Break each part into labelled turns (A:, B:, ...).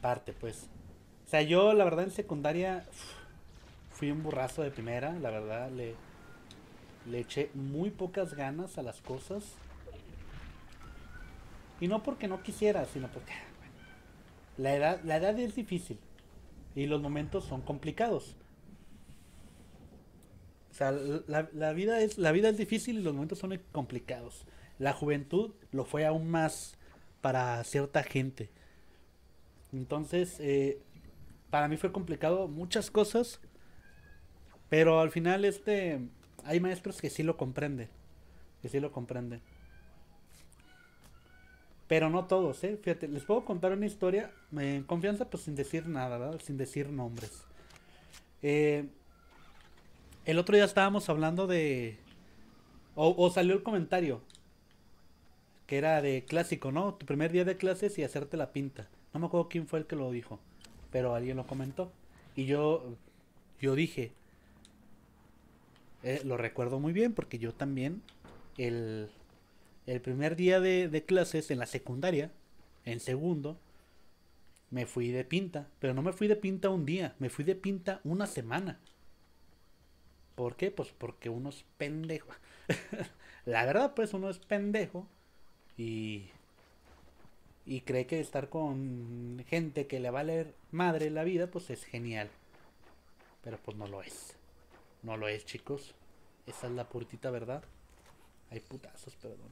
A: parte, pues. O sea, yo la verdad en secundaria fui un burrazo de primera, la verdad le, le eché muy pocas ganas a las cosas. Y no porque no quisiera, sino porque la, edad, la edad es difícil y los momentos son complicados. O sea, la, vida es, la vida es difícil y los momentos son complicados. La juventud lo fue aún más para cierta gente. Entonces, eh, para mí fue complicado muchas cosas, pero al final este hay maestros que sí lo comprenden, que sí lo comprenden. Pero no todos, ¿eh? Fíjate, les puedo contar una historia en confianza, pues sin decir nada, Sin decir nombres. Eh, el otro día estábamos hablando de... o, salió el comentario, que era de clásico, ¿no? Tu primer día de clases y hacerte la pinta. No me acuerdo quién fue el que lo dijo, pero alguien lo comentó. Y yo, yo dije, eh, lo recuerdo muy bien porque yo también, el, el primer día de, de, clases en la secundaria, en segundo, me fui de pinta. Pero no me fui de pinta un día, me fui de pinta una semana. ¿Por qué? Pues porque uno es pendejo. la verdad, pues uno es pendejo. Y y cree que estar con gente que le va a leer madre la vida, pues es genial. Pero pues no lo es. No lo es, chicos. Esa es la purtita ¿verdad? Hay putazos, perdón.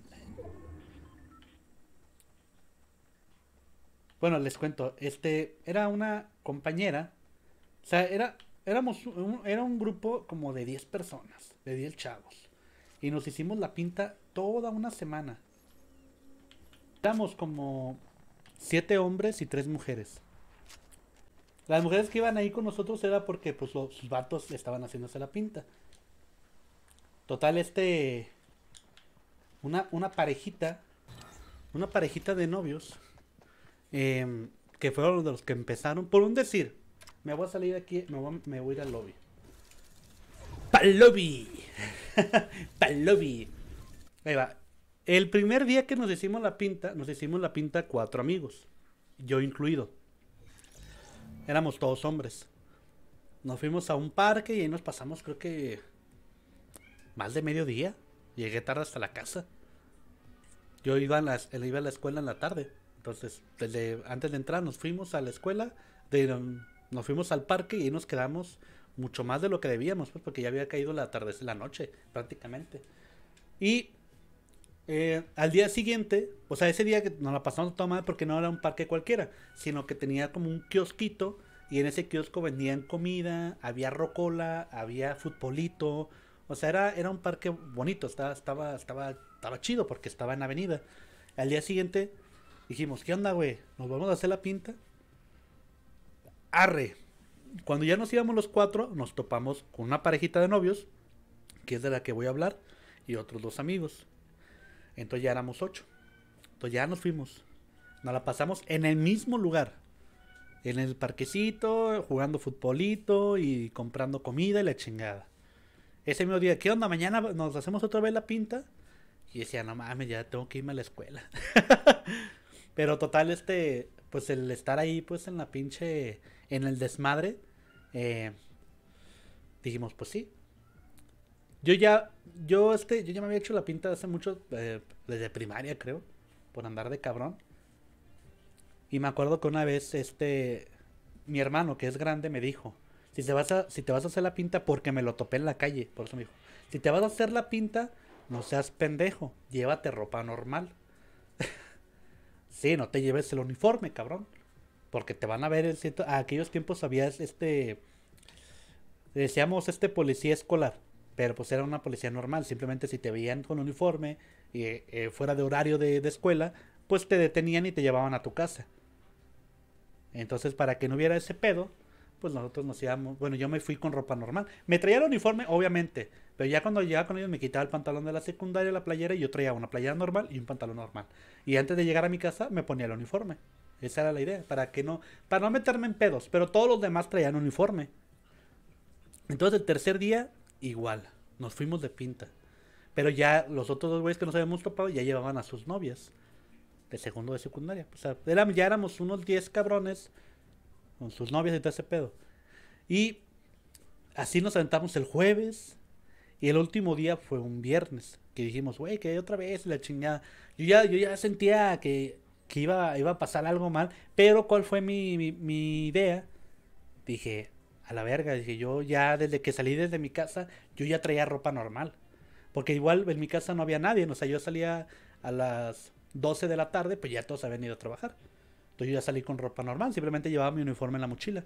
A: Bueno, les cuento. Este, era una compañera. O sea, era, éramos era un grupo como de 10 personas, de 10 chavos. Y nos hicimos la pinta toda una semana. Estamos como siete hombres y tres mujeres. Las mujeres que iban ahí con nosotros era porque pues los vatos estaban haciéndose la pinta. Total, este. Una, una parejita. Una parejita de novios. Em, que fueron de los que empezaron. Por un decir. Me voy a salir aquí. Me voy, me voy a ir al lobby. ¡Pal lobby! ¡Pal lobby! Ahí va. El primer día que nos hicimos la pinta, nos hicimos la pinta cuatro amigos, yo incluido. Éramos todos hombres. Nos fuimos a un parque y ahí nos pasamos, creo que más de medio día. Llegué tarde hasta la casa. Yo iba a la, iba a la escuela en la tarde. Entonces, antes de entrar nos fuimos a la escuela, de, nos fuimos al parque y nos quedamos mucho más de lo que debíamos, pues, porque ya había caído la tarde, la noche prácticamente. Y eh, al día siguiente, o sea, ese día que nos la pasamos toda mal porque no era un parque cualquiera, sino que tenía como un kiosquito y en ese kiosco vendían comida, había rocola, había futbolito, o sea, era, un parque bonito, estaba, estaba, estaba, estaba chido porque estaba en la avenida. Al día siguiente dijimos, ¿qué onda, güey? ¿Nos vamos a hacer la pinta? Arre. Cuando ya nos íbamos los cuatro, nos topamos con una parejita de novios, que es de la que voy a hablar, y otros dos amigos. Entonces ya éramos ocho. Entonces ya nos fuimos. Nos la pasamos en el mismo lugar. En el parquecito, jugando futbolito y comprando comida y la chingada. Ese mismo día, ¿qué onda? Mañana nos hacemos otra vez la pinta. Y decía, no mames, ya tengo que irme a la escuela. Pero total, este, pues el estar ahí, pues en la pinche, en el desmadre, eh, dijimos, pues sí, yo ya, yo este, yo ya me había hecho la pinta hace mucho, eh, desde primaria creo, por andar de cabrón. Y me acuerdo que una vez este, mi hermano que es grande me dijo, si te vas a, si te vas a hacer la pinta porque me lo topé en la calle, por eso me dijo, si te vas a hacer la pinta, no seas pendejo, llévate ropa normal. sí, no te lleves el uniforme, cabrón. Porque te van a ver el cierto. A aquellos tiempos había este. Decíamos este policía escolar pero pues era una policía normal, simplemente si te veían con uniforme y eh, eh, fuera de horario de, de, escuela, pues te detenían y te llevaban a tu casa. Entonces, para que no hubiera ese pedo, pues nosotros nos íbamos, bueno, yo me fui con ropa normal. Me traía el uniforme, obviamente, pero ya cuando llegaba con ellos me quitaba el pantalón de la secundaria, la playera, y yo traía una playera normal y un pantalón normal. Y antes de llegar a mi casa me ponía el uniforme. Esa era la idea, para que no, para no meterme en pedos, pero todos los demás traían uniforme. Entonces el tercer día igual. Nos fuimos de pinta. Pero ya los otros dos güeyes que nos habíamos topado ya llevaban a sus novias. De segundo de secundaria. O sea, ya éramos unos 10 cabrones con sus novias y todo ese pedo. Y así nos aventamos el jueves. Y el último día fue un viernes. Que dijimos, güey, que otra vez la chingada. Yo ya, yo ya sentía que, iba, iba a pasar algo mal. Pero, ¿cuál fue mi idea? Dije, a la verga, dije yo ya desde que salí desde mi casa, yo ya traía ropa normal. Porque igual en mi casa no había nadie, o sea, yo salía a las 12 de la tarde, pues ya todos habían ido a trabajar. Entonces yo ya salí con ropa normal, simplemente llevaba mi uniforme en la mochila.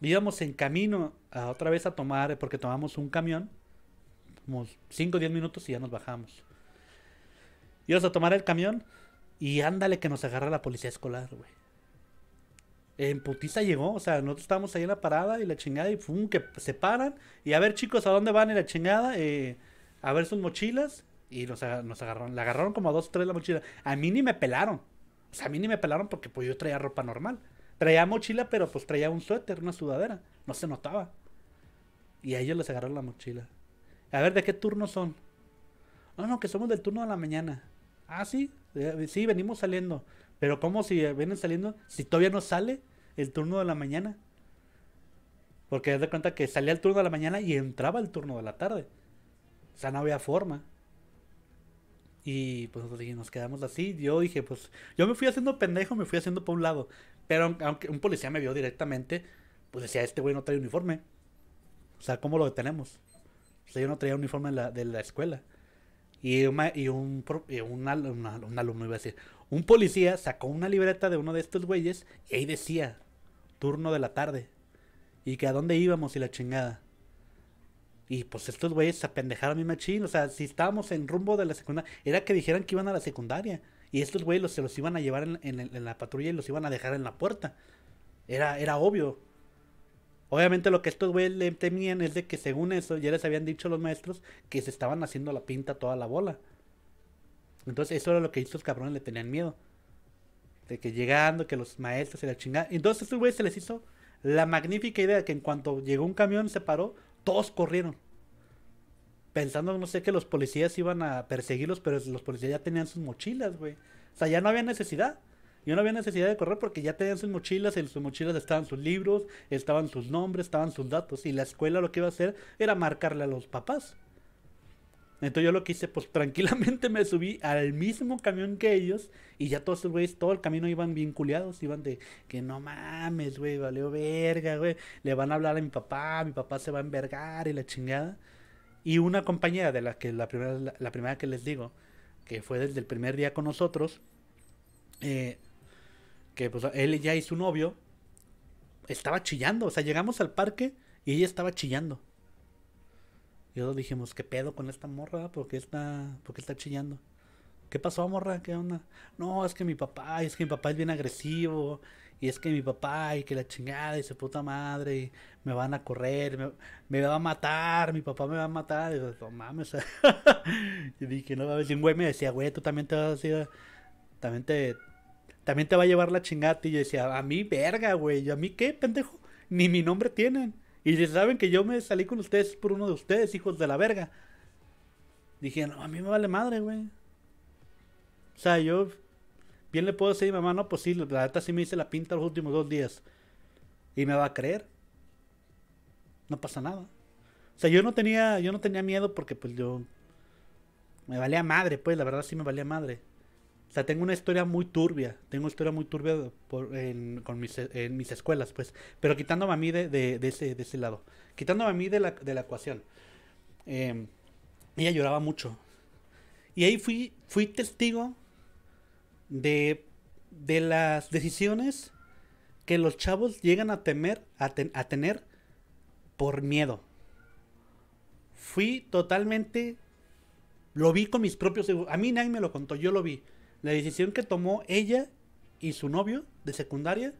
A: Íbamos en camino a otra vez a tomar, eh, porque tomamos un camión, como 5 o 10 minutos y ya nos bajamos. Íbamos a tomar el camión y ándale que nos agarra la policía escolar, güey en putiza llegó, o sea, nosotros estábamos ahí en la parada y la chingada y pum, que se paran y a ver chicos, ¿a dónde van y la chingada? Eh, a ver sus mochilas y nos, agarraron, la agarraron como a dos o tres la mochila. A mí ni me pelaron, o sea, a mí ni me pelaron porque pues yo traía ropa normal. Traía mochila, pero pues traía un suéter, una sudadera, no se notaba. Y a ellos les agarraron la mochila. A ver, ¿de qué turno son? No, no, que somos del turno de la mañana. Ah, sí, eh, sí, venimos saliendo. Pero ¿cómo si eh, vienen saliendo? Si todavía no sale, el turno de la mañana. Porque de cuenta que salía el turno de la mañana y entraba el turno de la tarde. O sea, no había forma. Y pues nos quedamos así. Yo dije, pues yo me fui haciendo pendejo, me fui haciendo por un lado. Pero aunque un policía me vio directamente, pues decía, este güey no trae uniforme. O sea, ¿cómo lo detenemos? O sea, yo no traía uniforme de la, escuela. Y, y, un, un alumno iba a decir, un policía sacó una libreta de uno de estos güeyes y ahí decía, turno de la tarde. Y que a dónde íbamos y la chingada. Y pues estos güeyes se a mi machín. O sea, si estábamos en rumbo de la secundaria, era que dijeran que iban a la secundaria. Y estos güeyes se los iban a llevar en, la patrulla y los iban a dejar en la puerta. Era, era obvio. Obviamente lo que estos güeyes le temían es de que según eso, ya les habían dicho los maestros que se estaban haciendo la pinta toda la bola. Entonces eso era lo que estos cabrones le tenían miedo que llegando, que los maestros y la chingada. Entonces a estos güeyes se les hizo la magnífica idea que en cuanto llegó un camión se paró, todos corrieron. Pensando, no sé, que los policías iban a perseguirlos, pero los policías ya tenían sus mochilas, güey. O sea, ya no había necesidad. Yo no había necesidad de correr porque ya tenían sus mochilas, en sus mochilas estaban sus libros, estaban sus nombres, estaban sus datos. Y la escuela lo que iba a hacer era marcarle a los papás. Entonces yo lo que hice, pues tranquilamente me subí al mismo camión que ellos y ya todos los güeyes, todo el camino iban bien culiados, iban de que no mames, güey, valió verga, güey, le van a hablar a mi papá, mi papá se va a envergar y la chingada. Y una compañera de la que la primera, la, primera que les digo, que fue desde el primer día con nosotros, eh, que pues él ya y su novio, estaba chillando, o sea, llegamos al parque y ella estaba chillando. Y dijimos, ¿qué pedo con esta morra? ¿Por qué está, por está chillando? ¿Qué pasó, morra? ¿Qué onda? No, es que mi papá, es que mi papá es bien agresivo. Y es que mi papá, y que la chingada, y su puta madre, y me van a correr, me, me, va a matar, mi papá me va a matar. Y yo, mames. dije, no ver Y un güey me decía, güey, tú también te vas a ir, también te, también te va a llevar la chingada. Y yo decía, a mí, verga, güey. a mí qué, pendejo? Ni mi nombre tienen. Y si saben que yo me salí con ustedes por uno de ustedes, hijos de la verga. Dije, no, a mí me vale madre, güey. O sea, yo bien le puedo decir a mi mamá, no, pues sí, la verdad sí me hice la pinta los últimos dos días. Y me va a creer. No pasa nada. O sea, yo no tenía, yo no tenía miedo porque pues yo me valía madre, pues, la verdad sí me valía madre. O sea, tengo una historia muy turbia. Tengo una historia muy turbia en, con mis, en mis escuelas, pues. Pero quitándome a mí de, ese, de ese lado. Quitándome a mí de la, de la ecuación. Em, ella lloraba mucho. Y ahí fui, fui testigo de, las decisiones que los chavos llegan a temer, a tener por miedo. Fui totalmente... Lo vi con mis propios... A mí nadie me lo contó, yo lo vi la decisión que tomó ella y su novio de secundaria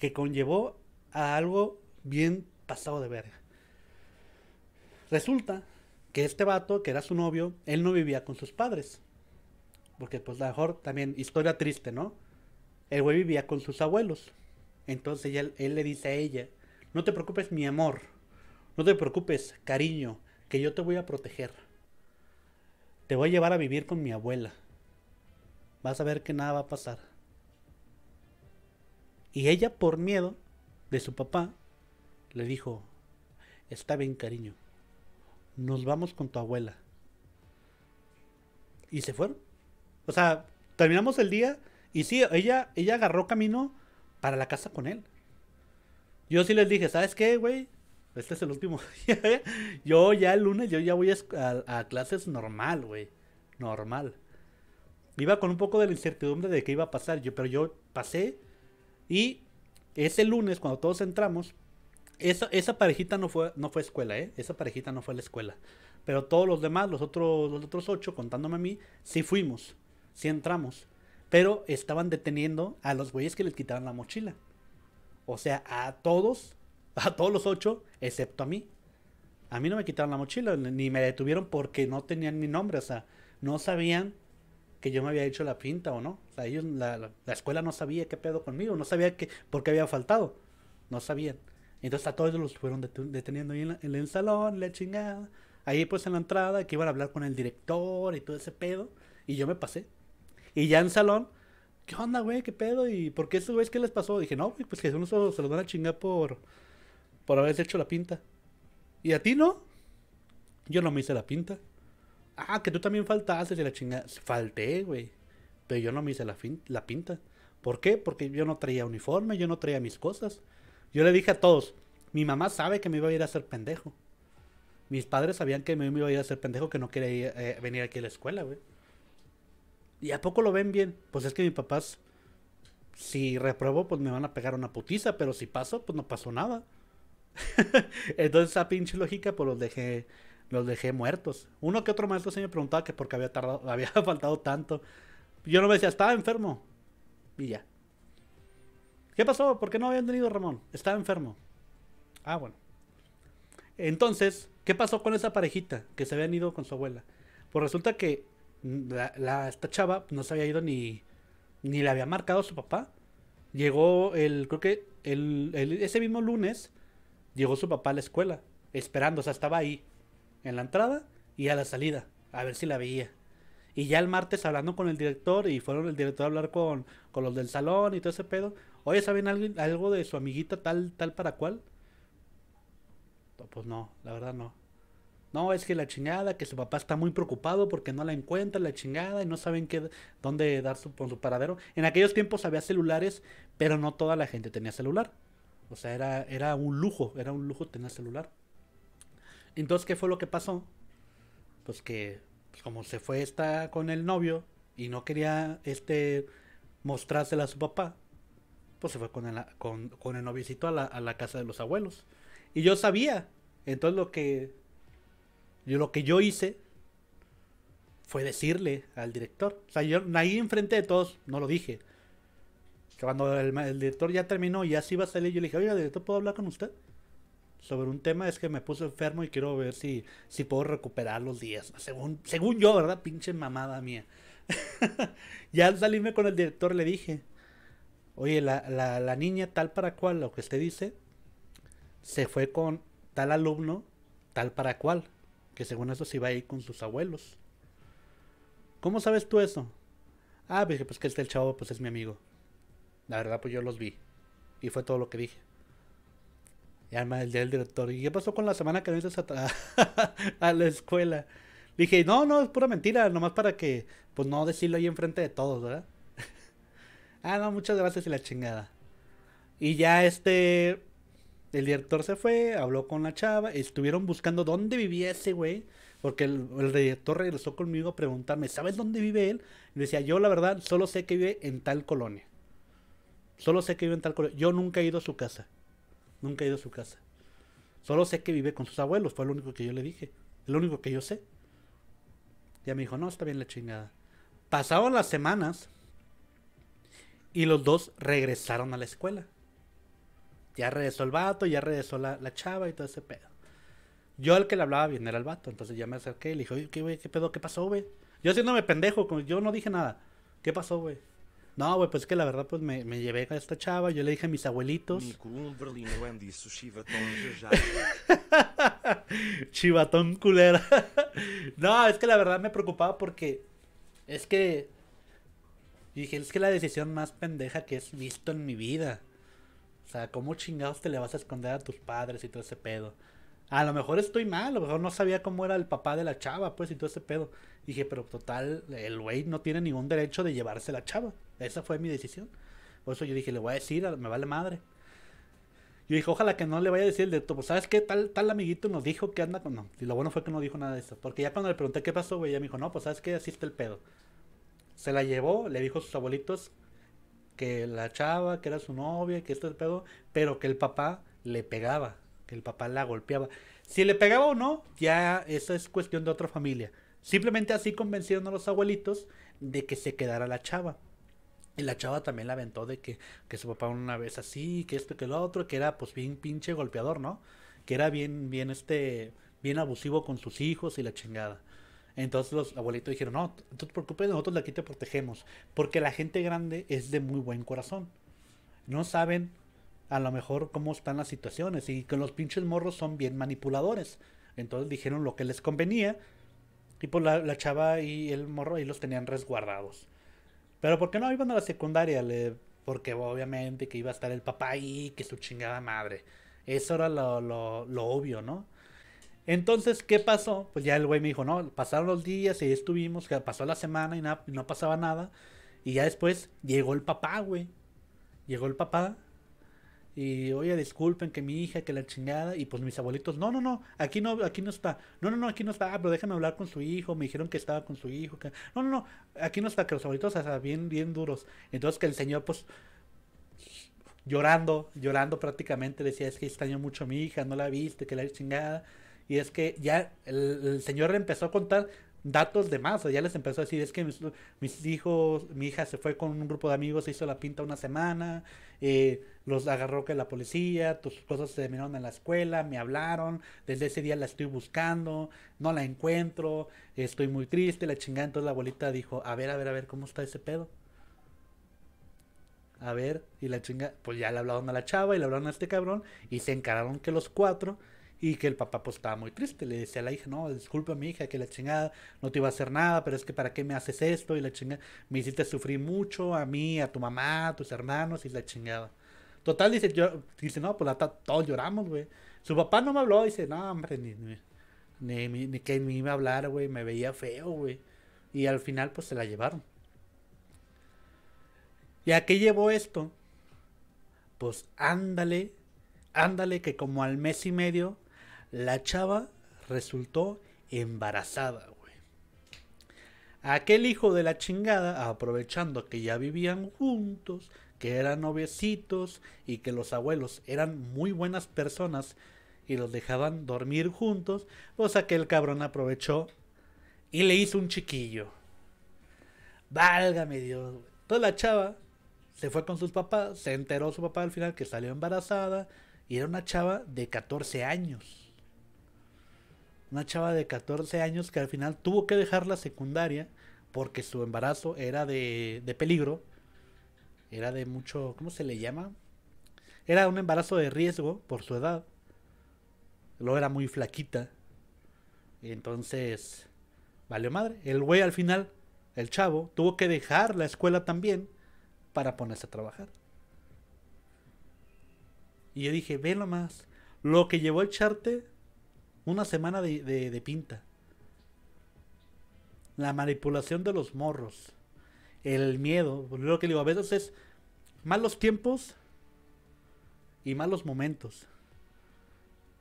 A: que conllevó a algo bien pasado de verga. Resulta que este vato, que era su novio, él no vivía con sus padres. Porque pues a lo mejor también historia triste, ¿no? El güey vivía con sus abuelos. Entonces él le dice a ella, no te preocupes mi amor, no te preocupes cariño, que yo te voy a proteger. Te voy a llevar a vivir con mi abuela vas a ver que nada va a pasar. Y ella por miedo de su papá le dijo, está bien cariño, nos vamos con tu abuela. Y se fueron. O sea, terminamos el día y sí, ella, ella agarró camino para la casa con él. Yo sí les dije, ¿sabes qué, güey? Este es el último día. ¿eh? yo ya el lunes, yo ya voy a, a clases normal, güey. Normal iba con un poco de la incertidumbre de qué iba a pasar, yo, pero yo pasé y ese lunes cuando todos entramos, esa, esa parejita no fue, no fue escuela, ¿eh? Esa parejita no fue a la escuela. Pero todos los demás, los otros, los otros ocho, contándome a mí, sí fuimos, sí entramos. Pero estaban deteniendo a los güeyes que les quitaron la mochila. O sea, a todos, a todos los ocho, excepto a mí. A mí no me quitaron la mochila, ni me detuvieron porque no tenían mi nombre, o sea, no sabían que yo me había hecho la pinta o no. O sea, ellos, la, escuela no sabía qué pedo conmigo, no sabía por qué había faltado. No sabían. Entonces a todos los fueron deteniendo ahí en, el salón, la chingada. Ahí pues en la entrada, que iban a hablar con el director y todo ese pedo. Y yo me pasé. Y ya en salón, ¿qué onda, güey? ¿Qué pedo? ¿Y por qué esos que qué les pasó? Dije, no, güey, pues que uno se, se los van a chingar por, por haberse hecho la pinta. ¿Y a ti no? Yo no me hice la pinta ah, que tú también faltaste de la chingada. Falté, güey. Pero yo no me hice la, fin la pinta. ¿Por qué? Porque yo no traía uniforme, yo no traía mis cosas. Yo le dije a todos, mi mamá sabe que me iba a ir a hacer pendejo. Mis padres sabían que me iba a ir a hacer pendejo, que no quería eh, venir aquí a la escuela, güey. ¿Y a poco lo ven bien? Pues es que mis papás, si repruebo, pues me van a pegar una putiza, pero si paso, pues no pasó nada. Entonces esa pinche lógica, pues los dejé los dejé muertos. Uno que otro maestro se me preguntaba que porque había tardado, había faltado tanto. Yo no me decía, estaba enfermo. Y ya. ¿Qué pasó? ¿Por qué no habían tenido Ramón? Estaba enfermo. Ah, bueno. Entonces, ¿qué pasó con esa parejita que se habían ido con su abuela? Pues resulta que la, esta chava no se había ido ni, ni le había marcado a su papá. Llegó el, creo que ese mismo lunes, llegó su papá a la escuela, esperando, o sea, estaba ahí en la entrada y a la salida, a ver si la veía. Y ya el martes hablando con el director y fueron el director a hablar con, con los del salón y todo ese pedo. Oye, ¿saben algo, algo de su amiguita tal, tal para cual? Pues no, la verdad no. No, es que la chingada, que su papá está muy preocupado porque no la encuentra, la chingada, y no saben qué, dónde dar su, su paradero. En aquellos tiempos había celulares, pero no toda la gente tenía celular. O sea, era, era un lujo, era un lujo tener celular. Entonces, ¿qué fue lo que pasó? Pues que, pues, como se fue esta con el novio y no quería este mostrársela a su papá, pues se fue con el, con, el noviecito a la, a la, casa de los abuelos. Y yo sabía. Entonces lo que, yo, lo que yo hice fue decirle al director. O sea, yo ahí enfrente de todos no lo dije. Cuando el, director ya terminó y así se iba a salir, yo le dije, oiga, director, ¿puedo hablar con usted? sobre un tema es que me puse enfermo y quiero ver si, si puedo recuperar los días. Según, según yo, ¿verdad? Pinche mamada mía. ya al salirme con el director le dije, oye, la, la, niña tal para cual, lo que usted dice, se fue con tal alumno, tal para cual, que según eso se iba a ir con sus abuelos. ¿Cómo sabes tú eso? Ah, dije, pues, pues que este el chavo, pues es mi amigo. La verdad, pues yo los vi. Y fue todo lo que dije. Y el día del director, ¿y qué pasó con la semana que no a, la escuela? Dije, no, no, es pura mentira, nomás para que, pues no decirlo ahí enfrente de todos, ¿verdad? ah, no, muchas gracias y la chingada. Y ya este, el director se fue, habló con la chava, estuvieron buscando dónde vivía ese güey, porque el, el, director regresó conmigo a preguntarme, ¿sabes dónde vive él? Y decía, yo la verdad solo sé que vive en tal colonia. Solo sé que vive en tal colonia. Yo nunca he ido a su casa. Nunca he ido a su casa. Solo sé que vive con sus abuelos, fue lo único que yo le dije. el único que yo sé. Ya me dijo, no, está bien la chingada. Pasaron las semanas y los dos regresaron a la escuela. Ya regresó el vato, ya regresó la, chava y todo ese pedo. Yo al que le hablaba bien era el vato, entonces ya me acerqué y le dije, oye, ¿qué, qué pedo? ¿Qué pasó, güey? Yo haciéndome pendejo, yo no dije nada. ¿Qué pasó, güey? No, güey, pues es que la verdad, pues me, llevé a esta chava, yo le dije a mis abuelitos. Chivatón culera. no, es que la verdad me preocupaba porque es que dije, es que la decisión más pendeja que he visto en mi vida. O sea, ¿cómo chingados te le vas a esconder a tus padres y todo ese pedo? A lo mejor estoy mal, a lo mejor no sabía cómo era el papá de la chava, pues, y todo ese pedo. Dije, pero total, el güey no tiene ningún derecho de llevarse la chava. Esa fue mi decisión. Por eso yo dije, le voy a decir, me vale madre. Yo dije, ojalá que no le vaya a decir el de pues, ¿sabes qué? Tal, tal amiguito nos dijo que anda con. No, y lo bueno fue que no dijo nada de eso. Porque ya cuando le pregunté qué pasó, güey, ya me dijo, no, pues, ¿sabes qué? Así está el pedo. Se la llevó, le dijo a sus abuelitos que la chava, que era su novia, que esto el pedo, pero que el papá le pegaba el papá la golpeaba. Si le pegaba o no, ya eso es cuestión de otra familia. Simplemente así convencieron a los abuelitos de que se quedara la chava. Y la chava también la aventó de que, su papá una vez así, que esto, que lo otro, que era pues bien pinche golpeador, ¿no? Que era bien, bien este, bien abusivo con sus hijos y la chingada. Entonces los abuelitos dijeron, no, tú te preocupes, nosotros aquí te protegemos. Porque la gente grande es de muy buen corazón. No saben a lo mejor cómo están las situaciones y que los pinches morros son bien manipuladores. Entonces dijeron lo que les convenía y pues la, chava y el morro ahí los tenían resguardados. Pero ¿por qué no iban a la secundaria? Le, porque obviamente que iba a estar el papá ahí, que su chingada madre. Eso era lo, obvio, ¿no? Entonces, ¿qué pasó? Pues ya el güey me dijo, no, pasaron los días y estuvimos, pasó la semana y, no pasaba nada. Y ya después llegó el papá, güey. Llegó el papá y oye, disculpen que mi hija, que la chingada, y pues mis abuelitos, no, no, no, aquí no, aquí no está, no, no, no, aquí no está, ah, pero déjame hablar con su hijo, me dijeron que estaba con su hijo, que... no, no, no, aquí no está, que los abuelitos sea, bien, bien duros, entonces que el señor pues llorando, llorando prácticamente, decía, es que extraño mucho a mi hija, no la viste, que la chingada, y es que ya el señor le empezó a contar datos de más. Ya les empezó a decir, es que mis, hijos, mi hija se fue con un grupo de amigos, se hizo la pinta una semana, eh, los agarró que la policía, tus cosas se terminaron en la escuela, me hablaron, desde ese día la estoy buscando, no la encuentro, estoy muy triste, la chingada. Entonces la abuelita dijo, a ver, a ver, a ver, ¿cómo está ese pedo? A ver, y la chinga, pues ya le hablaron a la chava y le hablaron a este cabrón y se encararon que los cuatro y que el papá pues estaba muy triste, le decía a la hija, no, disculpa mi hija, que la chingada, no te iba a hacer nada, pero es que para qué me haces esto y la chingada, me hiciste sufrir mucho a mí, a tu mamá, a tus hermanos y la chingada. Total, dice, yo, dice, no, pues la todos lloramos, güey. Su papá no me habló, dice, no, hombre, ni, ni, ni, que ni iba a hablar, güey, me veía feo, güey. Y al final pues se la llevaron. ¿Y a qué llevó esto? Pues ándale, ándale que como al mes y medio la chava resultó embarazada, güey. Aquel hijo de la chingada, aprovechando que ya vivían juntos, que eran noviecitos y que los abuelos eran muy buenas personas y los dejaban dormir juntos, pues aquel cabrón aprovechó y le hizo un chiquillo. Válgame Dios. Güey. Entonces la chava se fue con sus papás, se enteró su papá al final que salió embarazada y era una chava de 14 años. Una chava de 14 años que al final tuvo que dejar la secundaria porque su embarazo era de, de peligro. Era de mucho, ¿cómo se le llama? Era un embarazo de riesgo por su edad. Luego era muy flaquita. Entonces, valió madre. El güey al final, el chavo, tuvo que dejar la escuela también para ponerse a trabajar. Y yo dije, ve nomás, lo que llevó el charte una semana de, pinta. La manipulación de los morros. El miedo. Lo que digo, a veces es malos tiempos y malos momentos.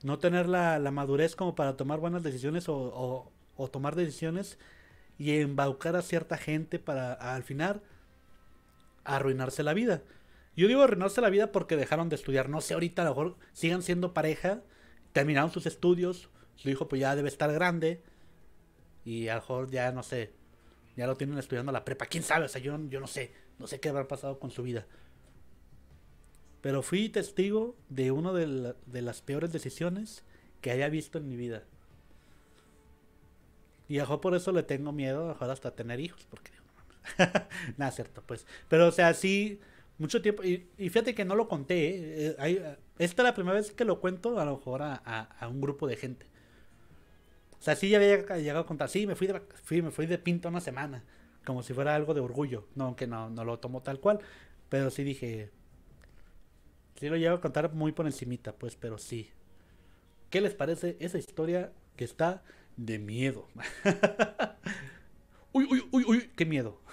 A: No tener la, madurez como para tomar buenas decisiones o, o, tomar decisiones y embaucar a cierta gente para al final arruinarse la vida. Yo digo arruinarse la vida porque dejaron de estudiar. No sé, ahorita a lo mejor sigan siendo pareja terminaron sus estudios, su hijo pues ya debe estar grande y a lo mejor ya no sé, ya lo tienen estudiando la prepa, quién sabe, o sea, yo, yo no sé, no sé qué habrá pasado con su vida. Pero fui testigo de una de, de las peores decisiones que haya visto en mi vida. Y a por eso le tengo miedo, hasta tener hijos, porque no Nada, cierto, pues. Pero, o sea, sí, mucho tiempo. Y, fíjate que no lo conté. Eh, eh, hay, esta es la primera vez que lo cuento, a lo mejor a, un grupo de gente. O sea, sí ya había llegado a contar, sí, me fui de, fui, me fui de pinta una semana, como si fuera algo de orgullo, no, aunque no, no lo tomo tal cual, pero sí dije, sí lo llego a contar muy por encimita, pues, pero sí. ¿Qué les parece esa historia que está de miedo? uy, uy, uy, uy, qué miedo.